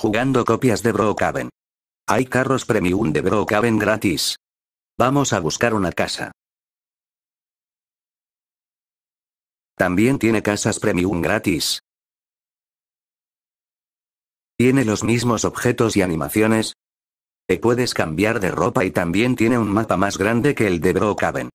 jugando copias de Brocaven. Hay carros premium de Brocaven gratis. Vamos a buscar una casa. También tiene casas premium gratis. Tiene los mismos objetos y animaciones. Te puedes cambiar de ropa y también tiene un mapa más grande que el de Brocaven.